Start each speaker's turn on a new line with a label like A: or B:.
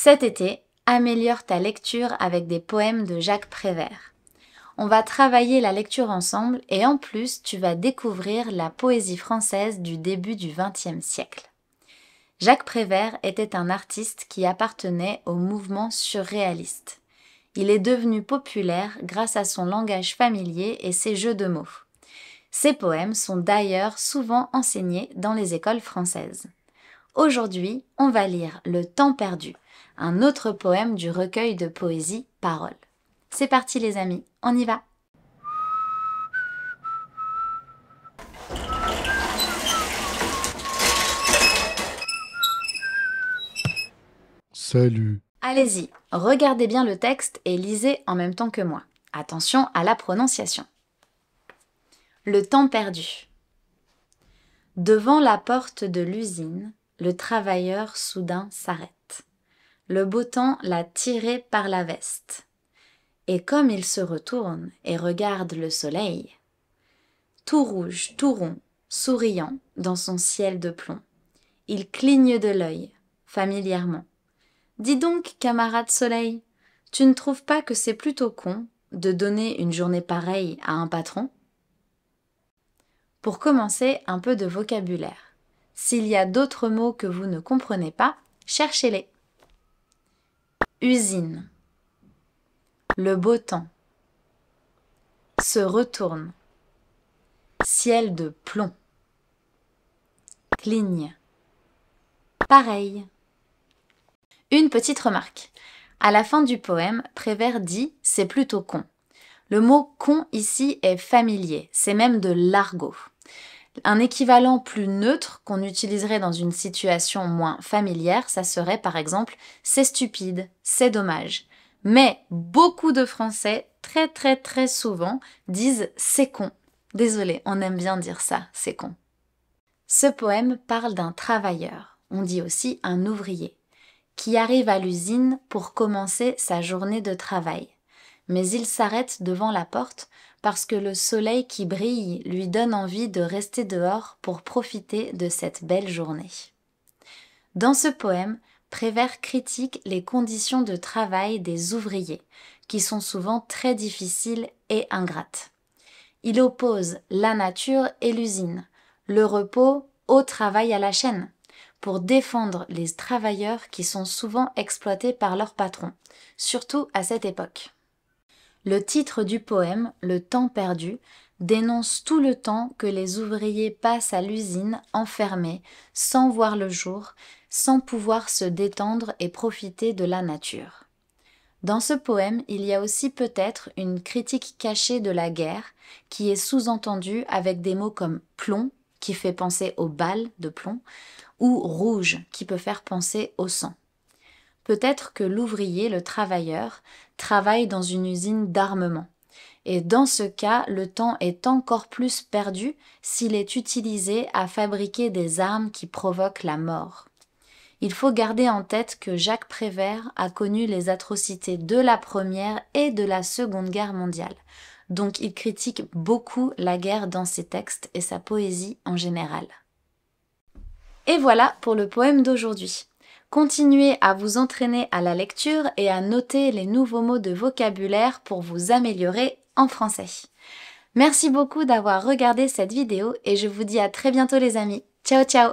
A: Cet été, améliore ta lecture avec des poèmes de Jacques Prévert. On va travailler la lecture ensemble et en plus, tu vas découvrir la poésie française du début du XXe siècle. Jacques Prévert était un artiste qui appartenait au mouvement surréaliste. Il est devenu populaire grâce à son langage familier et ses jeux de mots. Ses poèmes sont d'ailleurs souvent enseignés dans les écoles françaises. Aujourd'hui, on va lire Le temps perdu, un autre poème du recueil de poésie Parole. C'est parti les amis, on y va Salut Allez-y, regardez bien le texte et lisez en même temps que moi. Attention à la prononciation. Le temps perdu. Devant la porte de l'usine, le travailleur soudain s'arrête. Le beau temps l'a tiré par la veste. Et comme il se retourne et regarde le soleil, tout rouge, tout rond, souriant dans son ciel de plomb, il cligne de l'œil, familièrement. Dis donc, camarade soleil, tu ne trouves pas que c'est plutôt con de donner une journée pareille à un patron Pour commencer, un peu de vocabulaire. S'il y a d'autres mots que vous ne comprenez pas, cherchez-les. Usine. Le beau temps. Se retourne. Ciel de plomb. Cligne. Pareil. Une petite remarque. À la fin du poème, Prévert dit C'est plutôt con. Le mot con ici est familier, c'est même de l'argot. Un équivalent plus neutre qu'on utiliserait dans une situation moins familière, ça serait par exemple c'est stupide, c'est dommage. Mais beaucoup de Français, très très très souvent, disent c'est con. Désolé, on aime bien dire ça, c'est con. Ce poème parle d'un travailleur, on dit aussi un ouvrier, qui arrive à l'usine pour commencer sa journée de travail mais il s'arrête devant la porte parce que le soleil qui brille lui donne envie de rester dehors pour profiter de cette belle journée. Dans ce poème, Prévert critique les conditions de travail des ouvriers, qui sont souvent très difficiles et ingrates. Il oppose la nature et l'usine, le repos au travail à la chaîne, pour défendre les travailleurs qui sont souvent exploités par leurs patrons, surtout à cette époque. Le titre du poème, Le temps perdu, dénonce tout le temps que les ouvriers passent à l'usine enfermés, sans voir le jour, sans pouvoir se détendre et profiter de la nature. Dans ce poème, il y a aussi peut-être une critique cachée de la guerre, qui est sous-entendue avec des mots comme plomb, qui fait penser aux balles de plomb, ou rouge, qui peut faire penser au sang. Peut-être que l'ouvrier, le travailleur, travaille dans une usine d'armement. Et dans ce cas, le temps est encore plus perdu s'il est utilisé à fabriquer des armes qui provoquent la mort. Il faut garder en tête que Jacques Prévert a connu les atrocités de la Première et de la Seconde Guerre mondiale. Donc il critique beaucoup la guerre dans ses textes et sa poésie en général. Et voilà pour le poème d'aujourd'hui. Continuez à vous entraîner à la lecture et à noter les nouveaux mots de vocabulaire pour vous améliorer en français. Merci beaucoup d'avoir regardé cette vidéo et je vous dis à très bientôt les amis. Ciao ciao